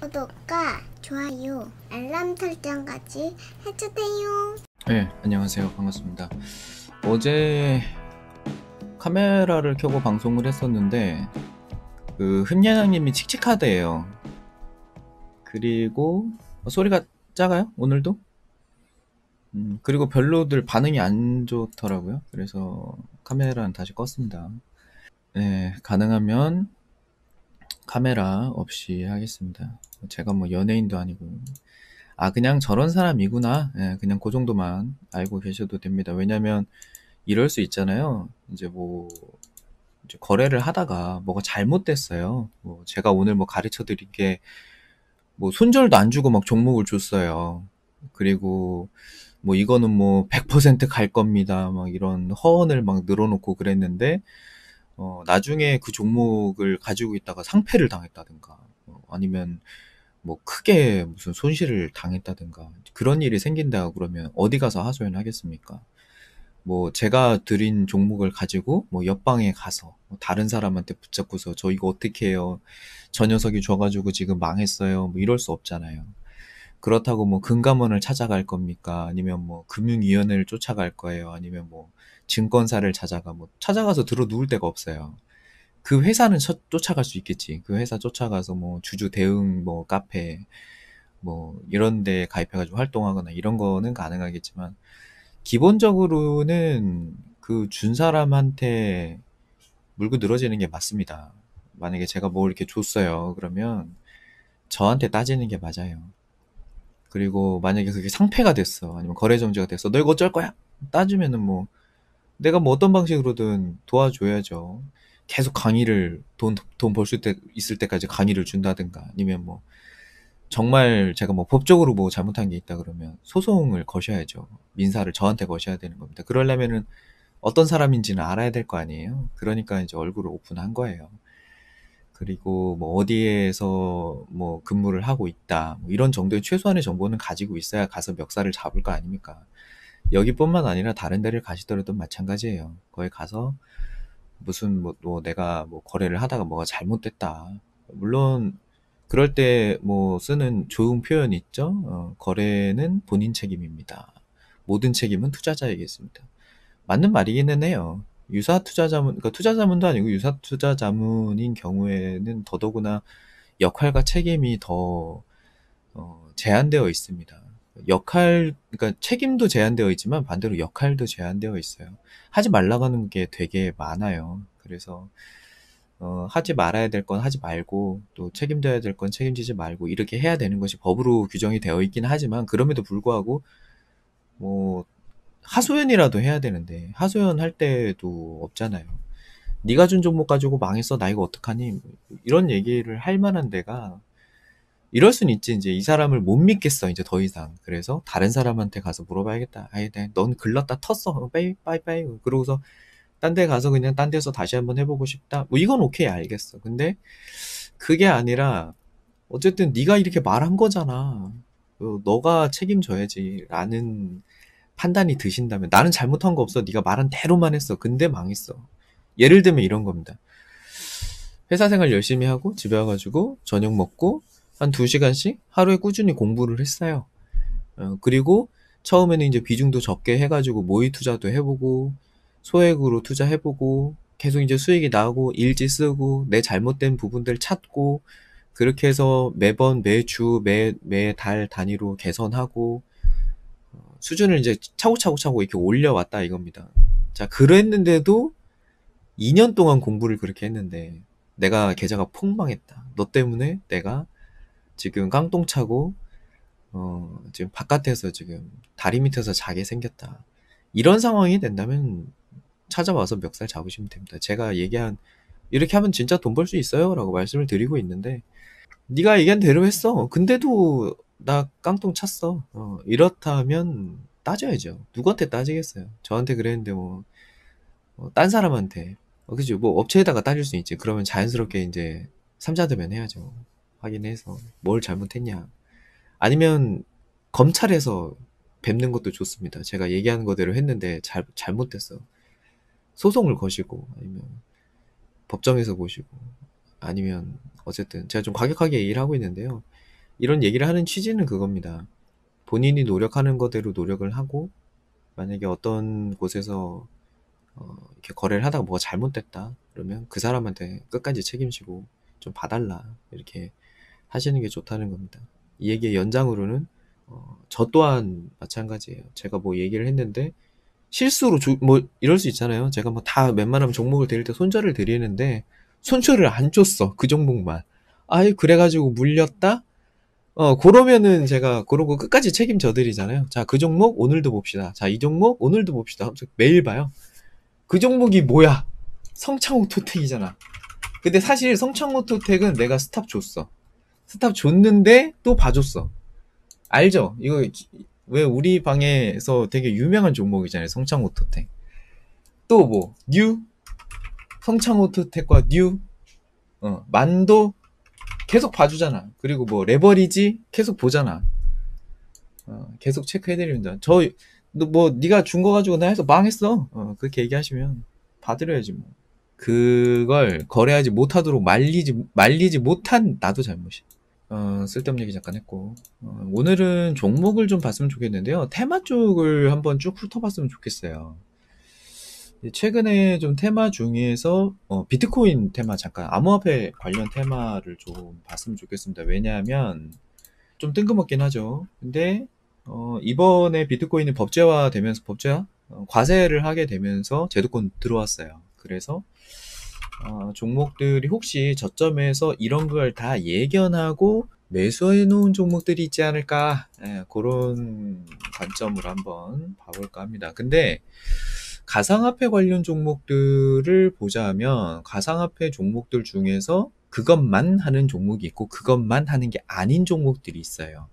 구독과 좋아요, 알람 설정까지 해주세요. 네, 안녕하세요. 반갑습니다. 어제 카메라를 켜고 방송을 했었는데 그 흠야장님이 칙칙하대요. 그리고 어, 소리가 작아요? 오늘도? 음, 그리고 별로들 반응이 안 좋더라고요. 그래서 카메라는 다시 껐습니다. 네, 가능하면 카메라 없이 하겠습니다. 제가 뭐 연예인도 아니고 아 그냥 저런 사람이구나 예, 그냥 그 정도만 알고 계셔도 됩니다. 왜냐면 이럴 수 있잖아요. 이제 뭐 이제 거래를 하다가 뭐가 잘못됐어요. 뭐 제가 오늘 뭐 가르쳐 드릴 게뭐 손절도 안 주고 막 종목을 줬어요. 그리고 뭐 이거는 뭐 100%갈 겁니다. 막 이런 허언을 막 늘어놓고 그랬는데 어, 나중에 그 종목을 가지고 있다가 상패를 당했다든가 어, 아니면 뭐 크게 무슨 손실을 당했다든가 그런 일이 생긴다 그러면 어디 가서 하소연 하겠습니까? 뭐 제가 드린 종목을 가지고 뭐 옆방에 가서 뭐 다른 사람한테 붙잡고서 저 이거 어떻게 해요? 저 녀석이 줘가지고 지금 망했어요. 뭐 이럴 수 없잖아요. 그렇다고 뭐 금감원을 찾아갈 겁니까? 아니면 뭐 금융위원회를 쫓아갈 거예요? 아니면 뭐 증권사를 찾아가 뭐 찾아가서 들어 누울 데가 없어요. 그 회사는 쳐, 쫓아갈 수 있겠지. 그 회사 쫓아가서 뭐 주주 대응 뭐 카페 뭐 이런 데 가입해가지고 활동하거나 이런 거는 가능하겠지만 기본적으로는 그 준 사람한테 물고 늘어지는 게 맞습니다. 만약에 제가 뭘 이렇게 줬어요. 그러면 저한테 따지는 게 맞아요. 그리고 만약에 그게 상패가 됐어. 아니면 거래 정지가 됐어. 너 이거 어쩔 거야? 따지면은 뭐 내가 뭐 어떤 방식으로든 도와줘야죠. 계속 강의를 돈 돈 벌 수 있을 때까지 강의를 준다든가 아니면 뭐 정말 제가 뭐 법적으로 뭐 잘못한 게 있다 그러면 소송을 거셔야죠. 민사를 저한테 거셔야 되는 겁니다. 그러려면은 어떤 사람인지는 알아야 될 거 아니에요. 그러니까 이제 얼굴을 오픈한 거예요. 그리고 뭐 어디에서 뭐 근무를 하고 있다 뭐 이런 정도의 최소한의 정보는 가지고 있어야 가서 멱살을 잡을 거 아닙니까? 여기뿐만 아니라 다른 데를 가시더라도 마찬가지예요. 거기 가서 무슨 뭐, 뭐 내가 뭐 거래를 하다가 뭐가 잘못됐다. 물론 그럴 때 뭐 쓰는 좋은 표현이 있죠. 어, 거래는 본인 책임입니다. 모든 책임은 투자자에게 있습니다. 맞는 말이기는 해요. 유사 투자자문, 그러니까 투자자문도 아니고 유사 투자자문인 경우에는 더더구나 역할과 책임이 더 어, 제한되어 있습니다. 역할, 그러니까 책임도 제한되어 있지만 반대로 역할도 제한되어 있어요. 하지 말라고 하는 게 되게 많아요. 그래서, 어, 하지 말아야 될 건 하지 말고, 또 책임져야 될 건 책임지지 말고, 이렇게 해야 되는 것이 법으로 규정이 되어 있긴 하지만, 그럼에도 불구하고, 뭐, 하소연이라도 해야 되는데, 하소연 할 때도 없잖아요. 네가 준 종목 가지고 망했어, 나 이거 어떡하니? 뭐 이런 얘기를 할 만한 데가 이럴 순 있지 이제 이 사람을 못 믿겠어 이제 더 이상 그래서 다른 사람한테 가서 물어봐야겠다 아이 네, 넌 글렀다 텄어 어, 빠이 빠이 빠이 그러고서 딴 데 가서 그냥 딴 데서 다시 한번 해보고 싶다 뭐 이건 오케이 알겠어 근데 그게 아니라 어쨌든 네가 이렇게 말한 거잖아 어, 너가 책임져야지 라는 판단이 드신다면 나는 잘못한 거 없어 네가 말한 대로만 했어 근데 망했어 예를 들면 이런 겁니다 회사 생활 열심히 하고 집에 와가지고 저녁 먹고 한 2시간씩 하루에 꾸준히 공부를 했어요. 어, 그리고 처음에는 이제 비중도 적게 해가지고 모의 투자도 해보고 소액으로 투자해보고 계속 이제 수익이 나고 일지 쓰고 내 잘못된 부분들 찾고 그렇게 해서 매번 매주 매매달 단위로 개선하고 어, 수준을 이제 차곡차곡차곡 이렇게 올려왔다 이겁니다. 자 그랬는데도 2년 동안 공부를 그렇게 했는데 내가 계좌가 폭망했다. 너 때문에 내가 지금 깡통 차고 어, 지금 바깥에서 지금 다리 밑에서 자게 생겼다. 이런 상황이 된다면 찾아와서 멱살 잡으시면 됩니다. 제가 얘기한 이렇게 하면 진짜 돈 벌 수 있어요라고 말씀을 드리고 있는데 네가 얘기한 대로 했어. 근데도 나 깡통 찼어. 어, 이렇다면 따져야죠. 누구한테 따지겠어요? 저한테 그랬는데 뭐, 어, 딴 사람한테. 어, 그죠? 뭐 업체에다가 따질 수 있지. 그러면 자연스럽게 이제 삼자대면 해야죠. 확인해서 뭘 잘못했냐. 아니면 검찰에서 뵙는 것도 좋습니다. 제가 얘기하는 거대로 했는데 잘, 잘못됐어. 소송을 거시고, 아니면 법정에서 보시고, 아니면 어쨌든 제가 좀 과격하게 얘기를 하고 있는데요. 이런 얘기를 하는 취지는 그겁니다. 본인이 노력하는 거대로 노력을 하고, 만약에 어떤 곳에서 어, 이렇게 거래를 하다가 뭐가 잘못됐다. 그러면 그 사람한테 끝까지 책임지고 좀 봐달라. 이렇게 하시는 게 좋다는 겁니다. 이 얘기의 연장으로는 어, 저 또한 마찬가지예요. 제가 뭐 얘기를 했는데 실수로 조, 뭐 이럴 수 있잖아요. 제가 뭐 다 웬만하면 종목을 드릴 때 손절을 드리는데 손절을 안 줬어 그 종목만. 아이 그래가지고 물렸다. 어 그러면은 제가 그러고 끝까지 책임져 드리잖아요. 자 그 종목 오늘도 봅시다. 자 이 종목 오늘도 봅시다. 매일 봐요. 그 종목이 뭐야? 성창호 토텍이잖아 근데 사실 성창호 토텍은 내가 스탑 줬어. 스탑 줬는데 또 봐줬어. 알죠? 이거 왜 우리 방에서 되게 유명한 종목이잖아요. 성창 오토텍. 또 뭐, 뉴, 성창 오토텍과 뉴, 어, 만도 계속 봐주잖아. 그리고 뭐, 레버리지 계속 보잖아. 어, 계속 체크해드립니다. 저, 너 뭐, 네가 준 거 가지고 나 해서 망했어. 어, 그렇게 얘기하시면 봐드려야지 뭐. 그걸 거래하지 못하도록 말리지, 말리지 못한 나도 잘못이야. 어, 쓸데없는 얘기 잠깐 했고 어, 오늘은 종목을 좀 봤으면 좋겠는데요 테마 쪽을 한번 쭉 훑어봤으면 좋겠어요 최근에 좀 테마 중에서 어, 비트코인 테마 잠깐 암호화폐 관련 테마를 좀 봤으면 좋겠습니다 왜냐하면 좀 뜬금없긴 하죠 근데 어, 이번에 비트코인이 법제화 되면서 어, 법제화 과세를 하게 되면서 제도권 들어왔어요 그래서 어, 종목들이 혹시 저점에서 이런 걸 다 예견하고 매수해 놓은 종목들이 있지 않을까 예, 그런 관점으로 한번 봐볼까 합니다. 근데 가상화폐 관련 종목들을 보자면 가상화폐 종목들 중에서 그것만 하는 종목이 있고 그것만 하는 게 아닌 종목들이 있어요.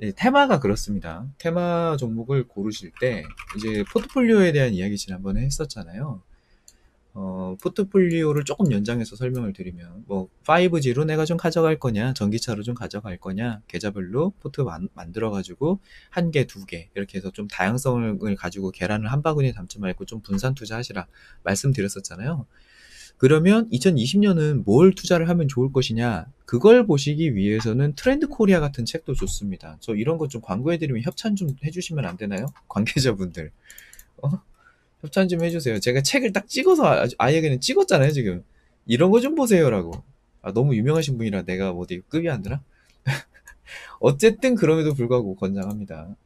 예, 테마가 그렇습니다. 테마 종목을 고르실 때 이제 포트폴리오에 대한 이야기 지난번에 했었잖아요. 어, 포트폴리오를 조금 연장해서 설명을 드리면 뭐 5G로 내가 좀 가져갈 거냐 전기차로 좀 가져갈 거냐 계좌별로 포트 만, 만들어 가지고 한개두 개 이렇게 해서 좀 다양성을 가지고 계란을 한 바구니에 담지 말고 좀 분산 투자하시라 말씀드렸었잖아요 그러면 2020년은 뭘 투자를 하면 좋을 것이냐 그걸 보시기 위해서는 트렌드 코리아 같은 책도 좋습니다 저 이런 것 좀 광고해드리면 협찬 좀 해주시면 안 되나요? 관계자분들 어? 협찬 좀 해주세요. 제가 책을 딱 찍어서 아이에게는 찍었잖아요, 지금. 이런 거 좀 보세요라고. 아, 너무 유명하신 분이라 내가 뭐 어디 급이 안 되나? 어쨌든 그럼에도 불구하고 권장합니다.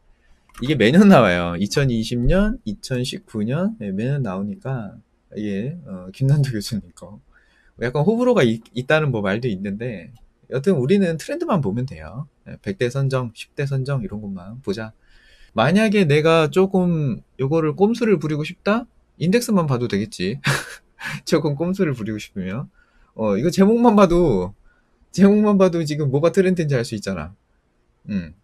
이게 매년 나와요. 2020년, 2019년 네, 매년 나오니까 이게 예, 어, 김난도 교수님 거. 약간 호불호가 있, 있다는 뭐 말도 있는데 여튼 우리는 트렌드만 보면 돼요. 100대 예, 선정, 10대 선정 이런 것만 보자. 만약에 내가 조금 요거를 꼼수를 부리고 싶다? 인덱스만 봐도 되겠지. 조금 꼼수를 부리고 싶으면. 어, 이거 제목만 봐도, 제목만 봐도 지금 뭐가 트렌드인지 알 수 있잖아. 음.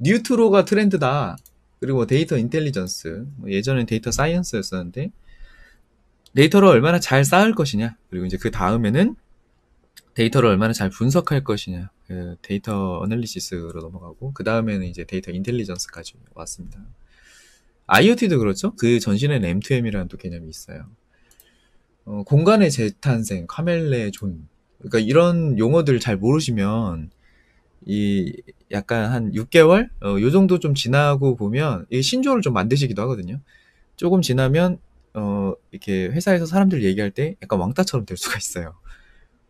뉴트로가 트렌드다. 그리고 데이터 인텔리전스. 뭐 예전엔 데이터 사이언스였었는데, 데이터를 얼마나 잘 쌓을 것이냐. 그리고 이제 그 다음에는 데이터를 얼마나 잘 분석할 것이냐 그 데이터 어널리시스로 넘어가고 그 다음에는 이제 데이터 인텔리전스까지 왔습니다. IoT도 그렇죠. 그전신에 M2M이라는 또 개념이 있어요. 어, 공간의 재탄생, 카멜레존. 그러니까 이런 용어들 잘 모르시면 이 약간 한 6개월 어, 요 정도 좀 지나고 보면 이 신조어를 좀 만드시기도 하거든요. 조금 지나면 어, 이렇게 회사에서 사람들 얘기할 때 약간 왕따처럼 될 수가 있어요.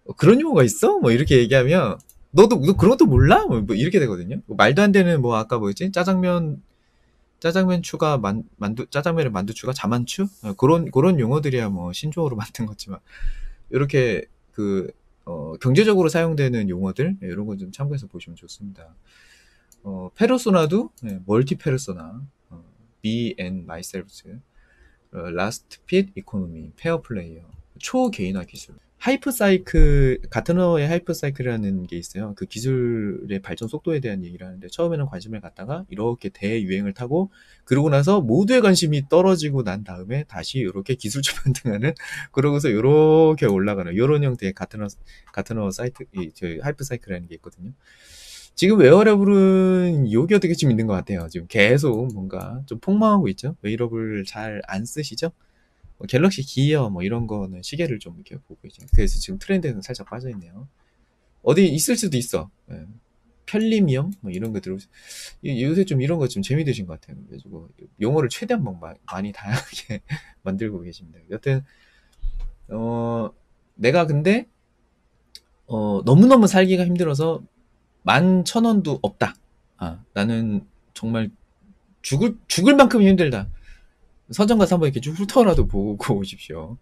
어, 그런 용어가 있어? 뭐 이렇게 얘기하면 너도 너 그런 것도 몰라? 뭐, 뭐 이렇게 되거든요. 뭐 말도 안 되는 뭐 아까 뭐였지? 짜장면 짜장면 추가 만, 만두 짜장면을 만두 추가 자만추 어, 그런 그런 용어들이야 뭐 신조어로 만든 거지만 이렇게 그 어, 경제적으로 사용되는 용어들 예, 이런 거 좀 참고해서 보시면 좋습니다. 어, 페르소나도 네, 예, 멀티 페르소나, 어, me and myself, 어, last fit economy, 페어 플레이어, 초개인화 기술. 하이프 사이클, 가트너의 하이프 사이클이라는 게 있어요. 그 기술의 발전 속도에 대한 얘기를 하는데, 처음에는 관심을 갖다가 이렇게 대유행을 타고, 그러고 나서 모두의 관심이 떨어지고 난 다음에 다시 이렇게 기술적 반등하는, 그러고서 이렇게 올라가는, 이런 형태의 가트너, 가트너 어, 어 사이트, 이, 저, 하이프 사이클이라는 게 있거든요. 지금 웨어러블은 여기 어떻게 좀 있는 것 같아요. 지금 계속 뭔가 좀 폭망하고 있죠? 웨어러블 잘 안 쓰시죠? 뭐 갤럭시 기어 뭐 이런 거는 시계를 좀 이렇게 보고 이제 그래서 지금 트렌드는 살짝 빠져 있네요. 어디 있을 수도 있어. 예. 편리미엄 뭐 이런 거 들어보세요. 요새 좀 이런 거 좀 재미드신 것 같아요. 그래가지고 뭐 용어를 최대한 막 마, 많이 다양하게 만들고 계십니다. 여튼 어 내가 근데 어 너무너무 살기가 힘들어서 만 천 원도 없다. 아 나는 정말 죽을 죽을 만큼 힘들다. 선점 가서 한번 이렇게 좀 훑어라도 보고 오십시오.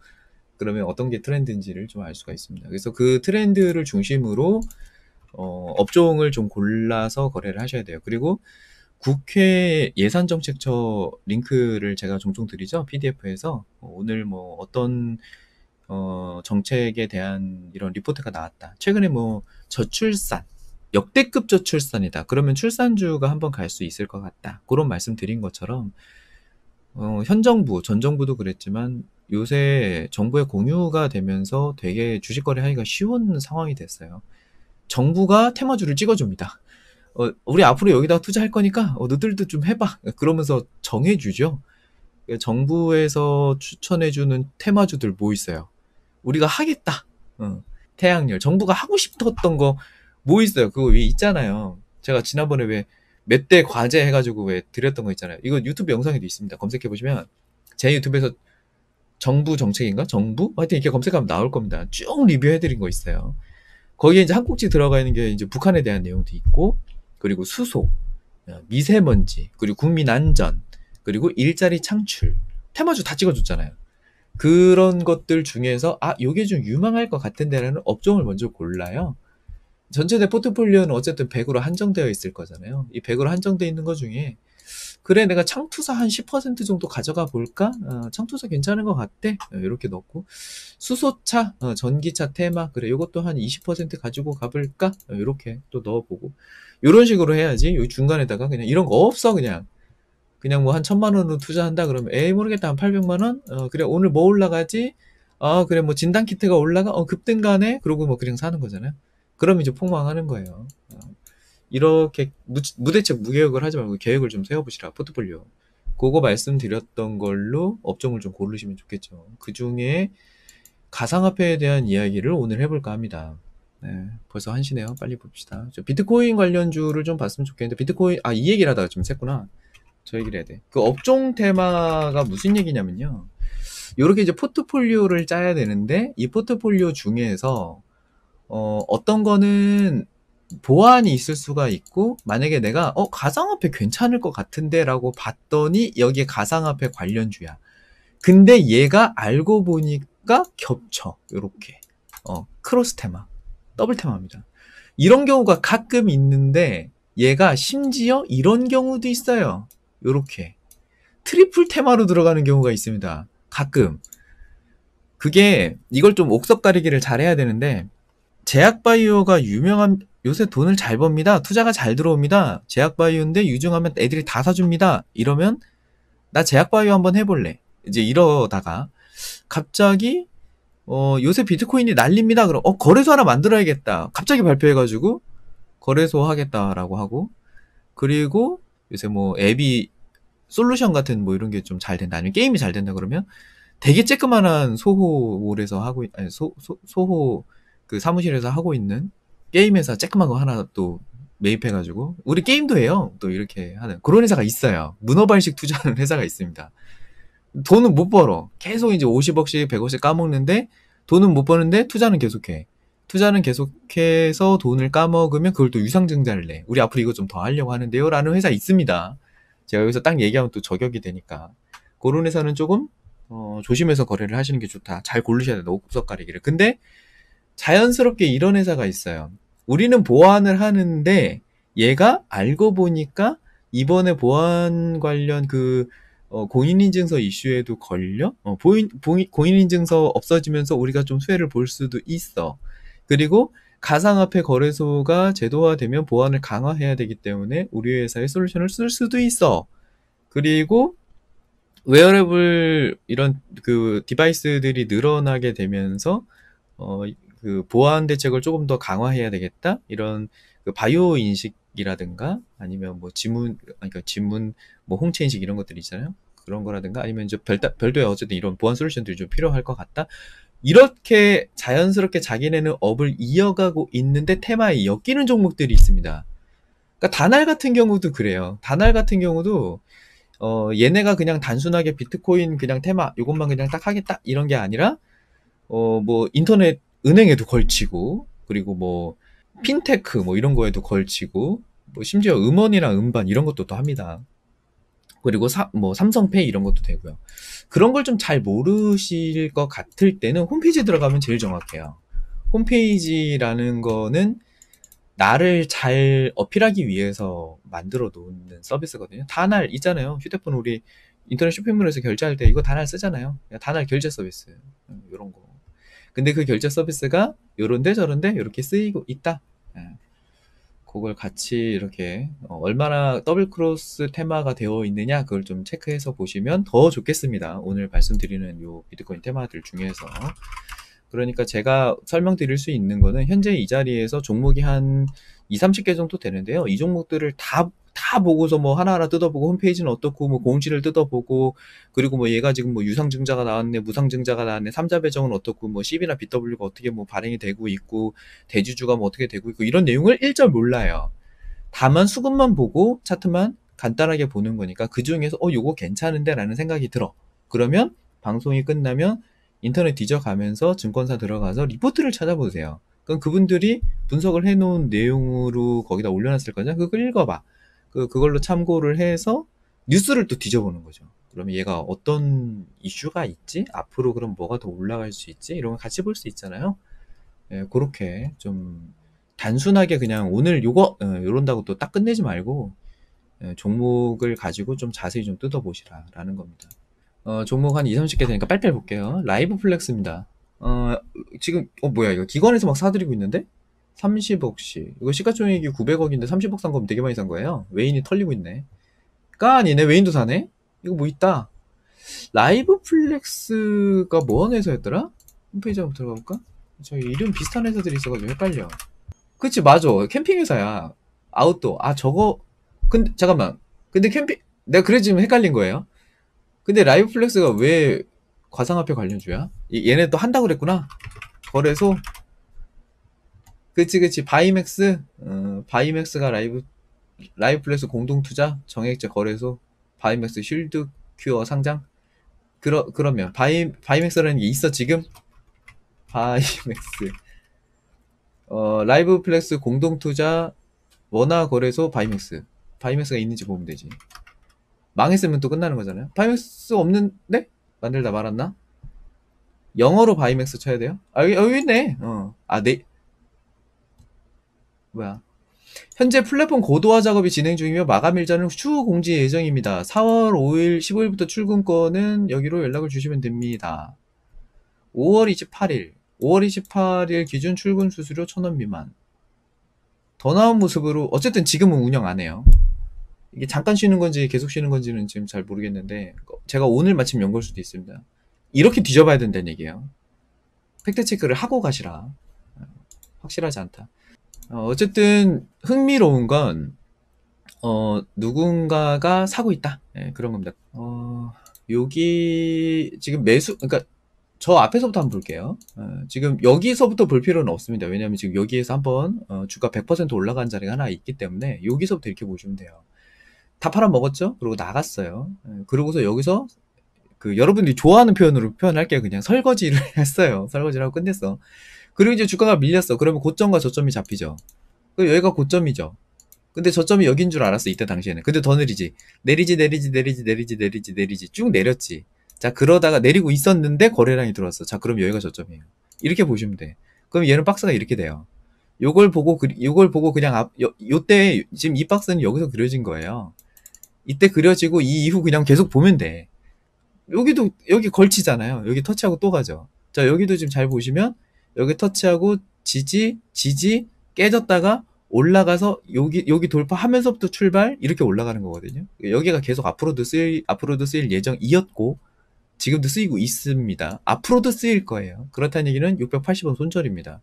그러면 어떤 게 트렌드인지를 좀 알 수가 있습니다. 그래서 그 트렌드를 중심으로 어, 업종을 좀 골라서 거래를 하셔야 돼요. 그리고 국회 예산정책처 링크를 제가 종종 드리죠. PDF에서 뭐 오늘 뭐 어떤 어, 정책에 대한 이런 리포트가 나왔다. 최근에 뭐 저출산 역대급 저출산이다. 그러면 출산주가 한번 갈 수 있을 것 같다. 그런 말씀 드린 것처럼 어, 현 정부, 전 정부도 그랬지만 요새 정부의 공유가 되면서 되게 주식 거래하기가 쉬운 상황이 됐어요. 정부가 테마주를 찍어줍니다. 어, 우리 앞으로 여기다 투자할 거니까 어, 너들도 좀 해봐. 그러면서 정해주죠. 정부에서 추천해주는 테마주들 뭐 있어요? 우리가 하겠다. 어, 태양열. 정부가 하고 싶었던 거 뭐 있어요? 그거 위 있잖아요. 제가 지난번에 왜 몇대 과제 해가지고 왜 드렸던 거 있잖아요. 이거 유튜브 영상에도 있습니다. 검색해 보시면 제 유튜브에서 정부 정책인가? 정부? 하여튼 이렇게 검색하면 나올 겁니다. 쭉 리뷰해드린 거 있어요. 거기에 이제 한국지 들어가 있는 게 이제 북한에 대한 내용도 있고, 그리고 수소, 어, 미세먼지, 그리고 국민 안전, 그리고 일자리 창출, 테마주 다 찍어줬잖아요. 그런 것들 중에서, 아, 요게 좀 유망할 것 같은데라는 업종을 먼저 골라요. 전체내 포트폴리오는 어쨌든 100으로 한정되어 있을 거잖아요. 이 100으로 한정되어 있는 것 중에 그래 내가 창투사 한 10% 정도 가져가 볼까? 어, 창투사 괜찮은 것 같대. 어, 이렇게 넣고 수소차, 어, 전기차 테마 그래 이것도 한 20% 가지고 가볼까? 어, 이렇게 또 넣어보고 이런 식으로 해야지 여기 중간에다가 그냥 이런 거 없어 그냥 그냥 뭐 한 천만 원으로 투자한다 그러면 에이 모르겠다 한 800만 원? 어, 그래 오늘 뭐 올라가지? 아 그래 뭐 진단 키트가 올라가? 어 급등가네? 그러고 뭐 그냥 사는 거잖아요. 그럼 이제 폭망하는 거예요. 이렇게 무, 대책 무계획을 하지 말고 계획을 좀 세워보시라 포트폴리오. 그거 말씀드렸던 걸로 업종을 좀 고르시면 좋겠죠. 그 중에 가상화폐에 대한 이야기를 오늘 해볼까 합니다. 네, 벌써 한시네요. 빨리 봅시다. 비트코인 관련주를 좀 봤으면 좋겠는데 비트코인 아 이 얘기를 하다가 좀 샜구나. 저 얘기를 해야 돼. 그 업종 테마가 무슨 얘기냐면요. 요렇게 이제 포트폴리오를 짜야 되는데 이 포트폴리오 중에서 어, 어떤 거는 보안이 있을 수가 있고 만약에 내가 어 가상화폐 괜찮을 것 같은데 라고 봤더니 여기에 가상화폐 관련주야 근데 얘가 알고 보니까 겹쳐 요렇게어 크로스 테마 더블 테마입니다 이런 경우가 가끔 있는데 얘가 심지어 이런 경우도 있어요 요렇게 트리플 테마로 들어가는 경우가 있습니다 가끔 그게 이걸 좀 옥석 가리기를 잘해야 되는데 제약바이오가 유명한 요새 돈을 잘 법니다. 투자가 잘 들어옵니다. 제약바이오인데 유증하면 애들이 다 사줍니다. 이러면 나 제약바이오 한번 해볼래. 이제 이러다가 갑자기 어 요새 비트코인이 난립니다. 그럼 어 거래소 하나 만들어야겠다. 갑자기 발표해가지고 거래소 하겠다라고 하고 그리고 요새 뭐 앱이 솔루션 같은 뭐 이런 게 좀 잘 된다 아니면 게임이 잘 된다 그러면 되게 쬐끄만한 소호몰에서 하고 아니 소, 소, 소호 그 사무실에서 하고 있는 게임 회사 쬐끄만 거 하나 또 매입해가지고 우리 게임도 해요. 또 이렇게 하는 그런 회사가 있어요. 문어발식 투자하는 회사가 있습니다. 돈은 못 벌어. 계속 이제 50억씩 100억씩 까먹는데 돈은 못 버는데 투자는 계속해. 투자는 계속해서 돈을 까먹으면 그걸 또 유상증자를 내. 우리 앞으로 이거 좀 더 하려고 하는데요. 라는 회사 있습니다. 제가 여기서 딱 얘기하면 또 저격이 되니까. 그런 회사는 조금 어, 조심해서 거래를 하시는 게 좋다. 잘 고르셔야 돼요 너무 구석 가리기를. 근데 자연스럽게 이런 회사가 있어요. 우리는 보안을 하는데 얘가 알고 보니까 이번에 보안 관련 그 어, 공인인증서 이슈에도 걸려? 어, 보인, 보인, 공인인증서 없어지면서 우리가 좀 수혜를 볼 수도 있어. 그리고 가상화폐 거래소가 제도화되면 보안을 강화해야 되기 때문에 우리 회사의 솔루션을 쓸 수도 있어. 그리고 웨어러블 이런 그 디바이스들이 늘어나게 되면서 어, 그 보안 대책을 조금 더 강화해야 되겠다 이런 그 바이오 인식이라든가 아니면 뭐 지문 그러니까 지문 뭐 홍채 인식 이런 것들 이 있잖아요 그런 거라든가 아니면 이제 별, 별도의 어쨌든 이런 보안 솔루션들이 좀 필요할 것 같다 이렇게 자연스럽게 자기네는 업을 이어가고 있는데 테마에 엮이는 종목들이 있습니다. 그러니까 다날 같은 경우도 그래요. 단알 같은 경우도 어 얘네가 그냥 단순하게 비트코인 그냥 테마 이것만 그냥 딱 하겠다 이런 게 아니라 어뭐 인터넷 은행에도 걸치고 그리고 뭐 핀테크 뭐 이런 거에도 걸치고 뭐 심지어 음원이랑 음반 이런 것도 또 합니다. 그리고 사, 뭐 삼성페이 이런 것도 되고요. 그런 걸 좀 잘 모르실 것 같을 때는 홈페이지 들어가면 제일 정확해요. 홈페이지라는 거는 나를 잘 어필하기 위해서 만들어 놓는 서비스거든요. 단알 있잖아요. 휴대폰 우리 인터넷 쇼핑몰에서 결제할 때 이거 단알 쓰잖아요. 단알 결제 서비스 이런 음, 거. 근데 그 결제 서비스가 요런데 저런데 이렇게 쓰이고 있다. 예. 그걸 같이 이렇게 어, 얼마나 더블 크로스 테마가 되어 있느냐 그걸 좀 체크해서 보시면 더 좋겠습니다. 오늘 말씀드리는 요 비트코인 테마들 중에서 그러니까 제가 설명드릴 수 있는 거는 현재 이 자리에서 종목이 한 2, 30개 정도 되는데요. 이 종목들을 다다 보고서 뭐 하나하나 뜯어보고 홈페이지는 어떻고 뭐 공지를 뜯어보고 그리고 뭐 얘가 지금 뭐 유상증자가 나왔네 무상증자가 나왔네 삼자배정은 어떻고 뭐 CB나 BW가 어떻게 뭐 발행이 되고 있고 대주주가 뭐 어떻게 되고 있고 이런 내용을 일절 몰라요. 다만 수급만 보고 차트만 간단하게 보는 거니까 그 중에서 어 요거 괜찮은데 라는 생각이 들어. 그러면 방송이 끝나면 인터넷 뒤져가면서 증권사 들어가서 리포트를 찾아보세요. 그럼 그분들이 분석을 해놓은 내용으로 거기다 올려놨을 거냐? 그걸 읽어봐. 그, 그걸로 참고를 해서 뉴스를 또 뒤져보는 거죠. 그러면 얘가 어떤 이슈가 있지? 앞으로 그럼 뭐가 더 올라갈 수 있지? 이런 걸 같이 볼 수 있잖아요. 예, 그렇게 좀 단순하게 그냥 오늘 요거 어, 요런다고 또 딱 끝내지 말고 예, 종목을 가지고 좀 자세히 좀 뜯어보시라 라는 겁니다. 어, 종목 한 2, 30개 되니까 빨빨 리리 볼게요. 라이브 플렉스입니다. 어, 지금 어 뭐야 이거 기관에서 막 사들이고 있는데 30억씩. 이거 시가총액이 900억인데 30억 산 거면 되게 많이 산 거예요. 외인이 털리고 있네. 까니네 외인도 사네? 이거 뭐 있다. 라이브 플렉스가 뭐하 회사였더라? 홈페이지 한번 들어가 볼까? 저 이름 비슷한 회사들이 있어가지고 헷갈려. 그치, 맞아. 캠핑 회사야. 아웃도어. 아, 저거. 근데, 잠깐만. 근데 캠핑, 내가 그래 지금 헷갈린 거예요. 근데 라이브 플렉스가 왜 과상화폐 관련주야? 얘네 또 한다고 그랬구나. 거래소 그치 그치 바이맥스 어, 바이맥스가 라이브 라이브 플러스 공동 투자 정액제 거래소 바이맥스 쉴드 큐어 상장 그러 그러면 바이 바이맥스라는 게 있어 지금 바이맥스 어, 라이브 플렉스 공동 투자 원화 거래소 바이맥스 바이맥스가 있는지 보면 되지 망했으면 또 끝나는 거잖아요 바이맥스 없는데 만들다 말았나 영어로 바이맥스 쳐야 돼요 아 여기 여기 있네 어아네 뭐야 현재 플랫폼 고도화 작업이 진행 중이며 마감 일자는 추후 공지 예정입니다. 4월 5일 15일부터 출근권은 여기로 연락을 주시면 됩니다. 5월 28일 5월 28일 기준 출근 수수료 1000원 미만 더 나은 모습으로 어쨌든 지금은 운영 안 해요. 이게 잠깐 쉬는 건지 계속 쉬는 건지는 지금 잘 모르겠는데 제가 오늘 마침 연걸 수도 있습니다. 이렇게 뒤져봐야 된다는 얘기예요. 팩트 체크를 하고 가시라. 확실하지 않다. 어, 쨌든 흥미로운 건 어, 누군가가 사고 있다 네, 그런 겁니다. 어, 여기 지금 매수 그러니까 저 앞에서부터 한번 볼게요. 어, 지금 여기서부터 볼 필요는 없습니다. 왜냐하면 지금 여기에서 한번 어, 주가 100% 올라간 자리가 하나 있기 때문에 여기서부터 이렇게 보시면 돼요. 다 팔아 먹었죠? 그리고 나갔어요. 예, 그러고서 여기서 그 여러분들이 좋아하는 표현으로 표현할게요. 그냥 설거지를 했어요. 설거지를 하고 끝냈어. 그리고 이제 주가가 밀렸어. 그러면 고점과 저점이 잡히죠. 그 여기가 고점이죠. 근데 저점이 여긴 줄 알았어. 이때 당시에는. 근데 더 내리지. 내리지, 내리지, 내리지, 내리지, 내리지, 내리지. 쭉 내렸지. 자, 그러다가 내리고 있었는데 거래량이 들어왔어. 자, 그럼 여기가 저점이에요. 이렇게 보시면 돼. 그럼 얘는 박스가 이렇게 돼요. 요걸 보고, 그, 요걸 보고 그냥 앞, 요, 요때, 지금 이 박스는 여기서 그려진 거예요. 이때 그려지고 이 이후 그냥 계속 보면 돼. 여기도, 여기 걸치잖아요. 여기 터치하고 또 가죠. 자, 여기도 지금 잘 보시면 여기 터치하고 지지, 지지, 깨졌다가 올라가서 여기 여기 돌파하면서부터 출발 이렇게 올라가는 거거든요. 여기가 계속 앞으로도 쓰일 앞으로도 쓰일 예정이었고 지금도 쓰이고 있습니다. 앞으로도 쓰일 거예요. 그렇다는 얘기는 680원 손절입니다.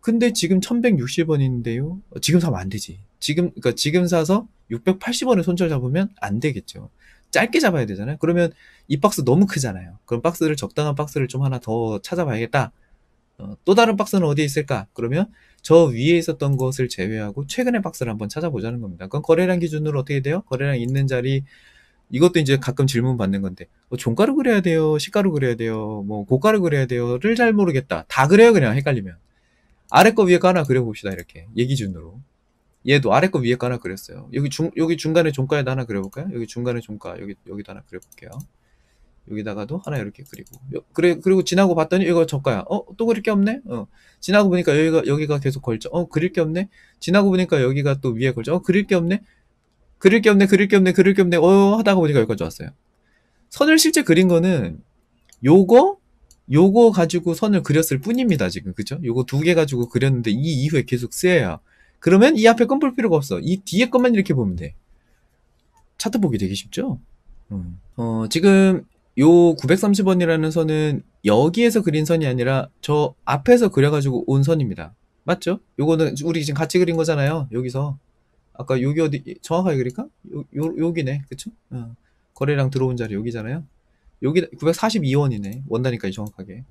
근데 지금 1160원인데요. 어, 지금 사면 안 되지. 지금 그러니까 지금 사서 680원에 손절 잡으면 안 되겠죠. 짧게 잡아야 되잖아요. 그러면 이 박스 너무 크잖아요. 그럼 박스를 적당한 박스를 좀 하나 더 찾아봐야겠다. 어, 또 다른 박스는 어디에 있을까? 그러면 저 위에 있었던 것을 제외하고 최근의 박스를 한번 찾아보자는 겁니다. 그럼 거래량 기준으로 어떻게 돼요? 거래량 있는 자리 이것도 이제 가끔 질문 받는 건데 어, 종가로 그려야 돼요? 시가로 그려야 돼요? 뭐 고가로 그려야 돼요?를 잘 모르겠다. 다 그래요 그냥 헷갈리면. 아래 거 위에 거 하나 그려봅시다 이렇게 얘기준으로 예 얘도 아래 거 위에 거 하나 그렸어요 여기 중 여기 중간에 종가에다 하나 그려볼까요 여기 중간에 종가 여기 여기다 하나 그려볼게요 여기다가도 하나 이렇게 그리고 그래 그리고 지나고 봤더니 이거 저가야 어또 그릴 게 없네 어 지나고 보니까 여기가 여기가 계속 걸쳐 어 그릴 게 없네 지나고 보니까 여기가 또 위에 걸쳐 어 그릴 게 없네 그릴 게 없네 그릴 게 없네 그릴 게 없네 어 하다가 보니까 여기까지 왔어요 선을 실제 그린 거는 요거 요거 가지고 선을 그렸을 뿐입니다 지금 그죠 요거 두 개 가지고 그렸는데 이 이후에 계속 쓰여야 그러면 이 앞에 건볼 필요가 없어 이 뒤에 것만 이렇게 보면 돼 차트 보기 되게 쉽죠 음. 어, 지금 요 930원이라는 선은 여기에서 그린 선이 아니라 저 앞에서 그려가지고 온 선입니다. 맞죠? 요거는 우리 지금 같이 그린 거잖아요. 여기서. 아까 여기 어디 정확하게 그릴까? 요, 요, 기네 그쵸? 어. 거래량 들어온 자리 여기잖아요. 여기 942원이네. 원단니까 정확하게.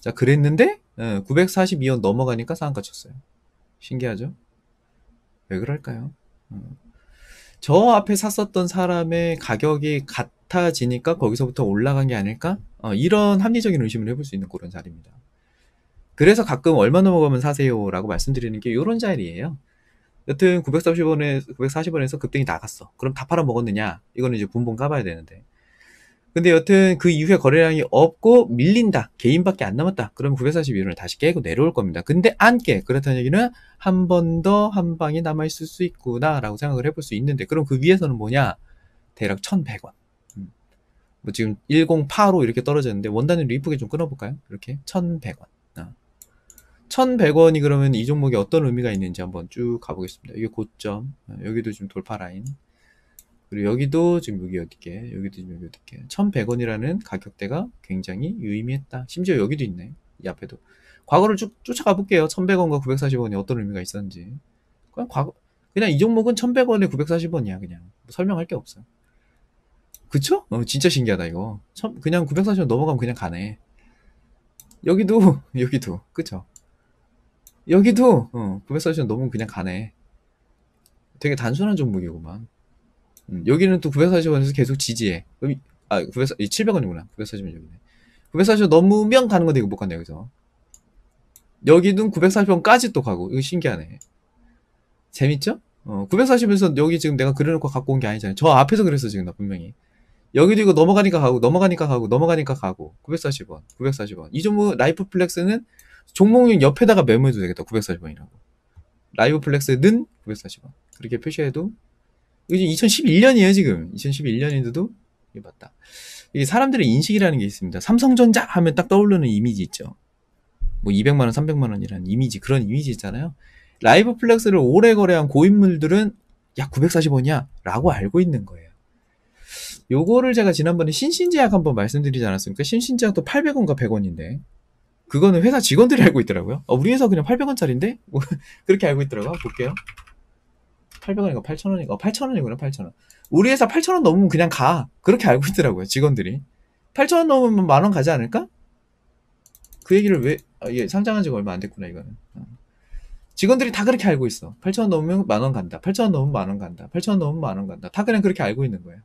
자 그랬는데 어, 942원 넘어가니까 상한가 쳤어요. 신기하죠? 왜 그럴까요? 어. 저 앞에 샀었던 사람의 가격이 같 같아지니까 거기서부터 올라간 게 아닐까? 어, 이런 합리적인 의심을 해볼 수 있는 그런 자리입니다. 그래서 가끔 얼마 넘어가면 사세요라고 말씀드리는 게 이런 자리예요. 여튼 930원에 940원에서 급등이 나갔어. 그럼 다 팔아 먹었느냐? 이거는 이제 분봉 까봐야 되는데. 근데 여튼 그 이후에 거래량이 없고 밀린다. 개인밖에 안 남았다. 그럼 9 4 0원을 다시 깨고 내려올 겁니다. 근데 안 깨. 그렇다는 얘기는 한 번 더 한 방이 남아 있을 수 있구나라고 생각을 해볼 수 있는데 그럼 그 위에서는 뭐냐? 대략 1,100원. 뭐 지금 108로 이렇게 떨어졌는데 원단을 이쁘게 좀 끊어볼까요? 이렇게 1100원 아. 1100원이 그러면 이 종목에 어떤 의미가 있는지 한번 쭉 가보겠습니다 이게 고점 아, 여기도 지금 돌파 라인 그리고 여기도 지금 여기 어디게 여기도 지금 여기 어디게 1100원이라는 가격대가 굉장히 유의미했다 심지어 여기도 있네 이 앞에도 과거를 쭉 쫓아가 볼게요 1100원과 940원이 어떤 의미가 있었는지 그냥 과거 그냥 이 종목은 1100원에 940원이야 그냥 뭐 설명할 게 없어요 그쵸? 어, 진짜 신기하다 이거 참 그냥 940원 넘어가면 그냥 가네 여기도 여기도 그쵸? 여기도 어, 940원 넘으면 그냥 가네 되게 단순한 종목이구만 음, 여기는 또 940원에서 계속 지지해 아 940, 700원이구나 940원 여기네 940원 넘으면 가는 건데 이거 못 간다 여기서 여기는 940원까지 또 가고 이거 신기하네 재밌죠? 어, 940에서 원 여기 지금 내가 그려놓고 갖고 온 게 아니잖아요. 저 앞에서 그랬어, 지금 나 분명히. 여기도 이거 넘어가니까 가고 넘어가니까 가고 넘어가니까 가고 940원 940원 이종목 라이프 플렉스는 종목용 옆에다가 메모해도 되겠다 940원이라고 라이브 플렉스는 940원 그렇게 표시해도 이게 2011년이에요 지금 2011년인데도 이게 맞다 이게 사람들의 인식이라는 게 있습니다 삼성전자 하면 딱 떠오르는 이미지 있죠 뭐 200만원 300만원이라는 이미지 그런 이미지 있잖아요 라이브 플렉스를 오래 거래한 고인물들은 야 940원이야 라고 알고 있는 거예요 요거를 제가 지난번에 신신제약 한번 말씀드리지 않았습니까? 신신제약도 800원과 100원인데 그거는 회사 직원들이 알고 있더라고요. 어, 우리 회사 그냥 800원짜리인데? 뭐, 그렇게 알고 있더라고요. 볼게요. 800원인가 8,000원인가? 어, 8,000원이구나, 8,000원. 우리 회사 8,000원 넘으면 그냥 가. 그렇게 알고 있더라고요, 직원들이. 8,000원 넘으면 만원 가지 않을까? 그 얘기를 왜, 아, 예, 상장한 지 얼마 안 됐구나, 이거는. 어. 직원들이 다 그렇게 알고 있어. 8,000원 넘으면 만원 간다. 8,000원 넘으면 만원 간다. 8,000원 넘으면 만원 간다. 다 그냥 그렇게 알고 있는 거예요.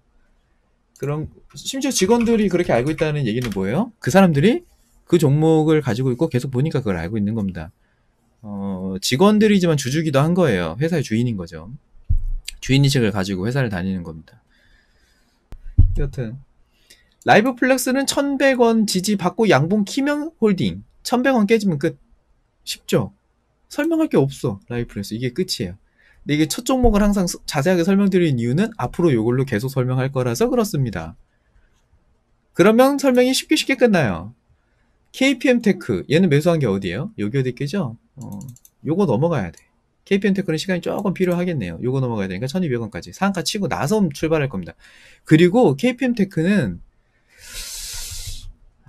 그런 심지어 직원들이 그렇게 알고 있다는 얘기는 뭐예요? 그 사람들이 그 종목을 가지고 있고 계속 보니까 그걸 알고 있는 겁니다. 어, 직원들이지만 주주기도 한 거예요. 회사의 주인인 거죠. 주인의식을 가지고 회사를 다니는 겁니다. 여튼 라이브 플렉스는 1100원 지지 받고 양봉 키명 홀딩. 1100원 깨지면 끝. 쉽죠? 설명할 게 없어. 라이브 플렉스. 이게 끝이에요. 근데 이게 첫 종목을 항상 자세하게 설명드린 이유는 앞으로 이걸로 계속 설명할 거라서 그렇습니다. 그러면 설명이 쉽게 쉽게 끝나요. KPM 테크 얘는 매수한 게 어디예요? 여기 어디 있겠죠? 어, 요거 넘어가야 돼. KPM 테크는 시간이 조금 필요하겠네요. 요거 넘어가야 되니까 1200원까지 상가 치고 나서 출발할 겁니다. 그리고 KPM 테크는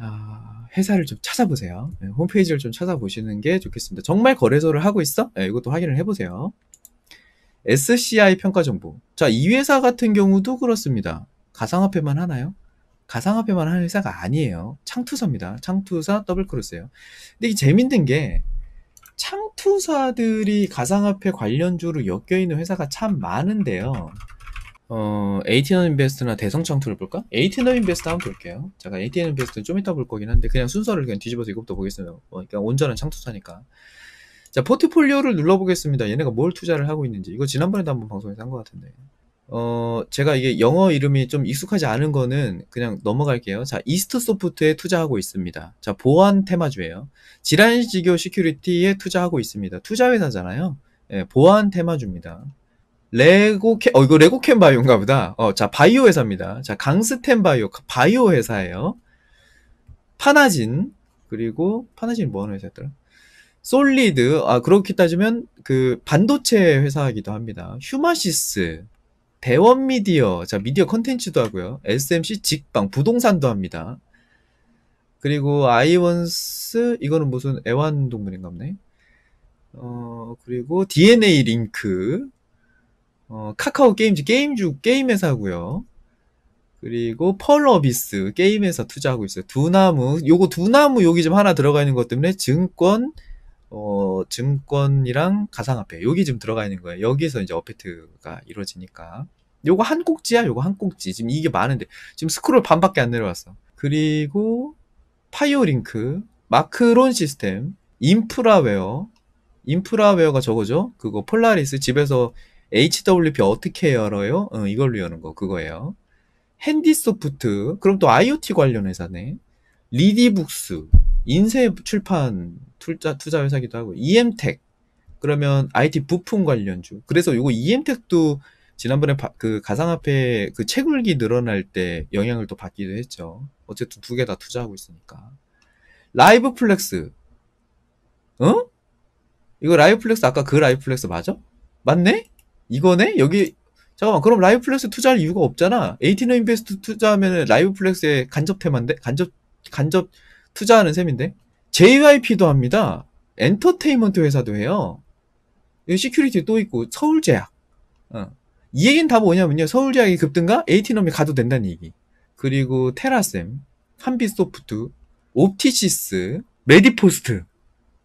아, 회사를 좀 찾아보세요. 네, 홈페이지를 좀 찾아보시는 게 좋겠습니다. 정말 거래소를 하고 있어? 네, 이것도 확인을 해보세요. SCI 평가 정보. 자, 이 회사 같은 경우도 그렇습니다. 가상화폐만 하나요? 가상화폐만 하는 회사가 아니에요. 창투사입니다. 창투사 더블크로스예요. 근데 이 재밌는 게 창투사들이 가상화폐 관련주로 엮여 있는 회사가 참 많은데요. 어, 에이티너 인베스트나 대성창투를 볼까? 에이티너 인베스트 한번 볼게요. 제가 에이티너 인베스트는 좀 이따 볼 거긴 한데 그냥 순서를 그냥 뒤집어서 이것부터 보겠습니다. 어, 그러니까 온전한 창투사니까. 자, 포트폴리오를 눌러보겠습니다. 얘네가 뭘 투자를 하고 있는지. 이거 지난번에도 한번 방송에서 한 것 같은데. 어, 제가 이게 영어 이름이 좀 익숙하지 않은 거는 그냥 넘어갈게요. 자, 이스트 소프트에 투자하고 있습니다. 자, 보안 테마주예요. 지란지교 시큐리티에 투자하고 있습니다. 투자회사잖아요. 예, 보안 테마주입니다. 레고캠, 어, 이거 레고캠 바이오인가 보다. 어, 자, 바이오 회사입니다. 자, 강스템 바이오, 바이오 회사예요. 파나진, 그리고, 파나진 뭐 하는 회사였더라? 솔리드, 아, 그렇게 따지면 그 반도체 회사이기도 합니다. 휴마시스, 대원 미디어, 자, 미디어 컨텐츠도 하고요. SMC 직방, 부동산도 합니다. 그리고 아이원스, 이거는 무슨 애완동물인가 보네. 어, 그리고 DNA 링크, 어, 카카오 게임즈, 게임주, 게임 회사고요 그리고 펄어비스, 게임에서 투자하고 있어요. 두나무, 요거 두나무 여기 좀 하나 들어가 있는 것 때문에 증권, 어, 증권이랑 가상화폐 여기 지금 들어가 있는 거예요. 여기서 에 이제 어페트가 이루어지니까 요거 한 꼭지야. 요거 한 꼭지. 지금 이게 많은데 지금 스크롤 반밖에 안 내려왔어. 그리고 파이오링크, 마크론 시스템, 인프라웨어, 인프라웨어가 저거죠? 그거 폴라리스 집에서 HWP 어떻게 열어요? 어, 이걸로 여는 거 그거예요. 핸디소프트 그럼 또 IoT 관련 회사네. 리디북스 인쇄 출판 투자 투자 회사기도 하고 EM텍 그러면 IT 부품 관련주. 그래서 요거 EM텍도 지난번에 바, 그 가상화폐 그 채굴기 늘어날 때 영향을 또 받기도 했죠. 어쨌든 두 개 다 투자하고 있으니까. 라이브 플렉스. 어? 이거 라이브 플렉스 아까 그 라이브 플렉스 맞아? 맞네? 이거네? 여기 잠깐만 그럼 라이브 플렉스 투자할 이유가 없잖아. 에이티너 인베스트 투자하면 라이브 플렉스에 간접 테마인데 간접 간접 투자하는 셈인데 JYP도 합니다. 엔터테인먼트 회사도 해요. 시큐리티 또 있고 서울제약. 어. 이 얘기는 다 뭐냐면요. 서울제약이 급등가? 에이티넘이 가도 된다는 얘기. 그리고 테라셈, 한비소프트 옵티시스, 메디포스트,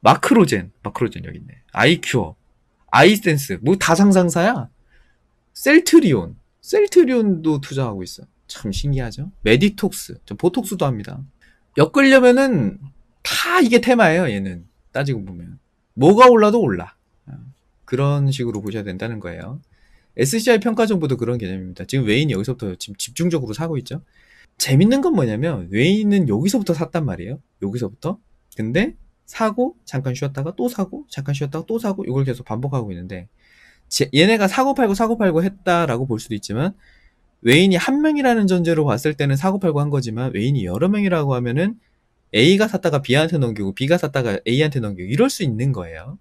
마크로젠, 마크로젠 여기 있네. 아이큐어, 아이센스, 뭐 다 상상사야. 셀트리온, 셀트리온도 투자하고 있어. 참 신기하죠. 메디톡스, 저 보톡스도 합니다. 엮으려면은 다 이게 테마예요, 얘는. 따지고 보면. 뭐가 올라도 올라. 어, 그런 식으로 보셔야 된다는 거예요. SCI 평가 정보도 그런 개념입니다. 지금 외인이 여기서부터 지금 집중적으로 사고 있죠. 재밌는 건 뭐냐면 외인은 여기서부터 샀단 말이에요. 여기서부터. 근데 사고 잠깐 쉬었다가 또 사고 잠깐 쉬었다가 또 사고 이걸 계속 반복하고 있는데 얘네가 사고 팔고 사고 팔고 했다라고 볼 수도 있지만 외인이 한 명이라는 전제로 봤을 때는 사고팔고 한 거지만 외인이 여러 명이라고 하면은 A가 샀다가 B한테 넘기고 B가 샀다가 A한테 넘기고 이럴 수 있는 거예요.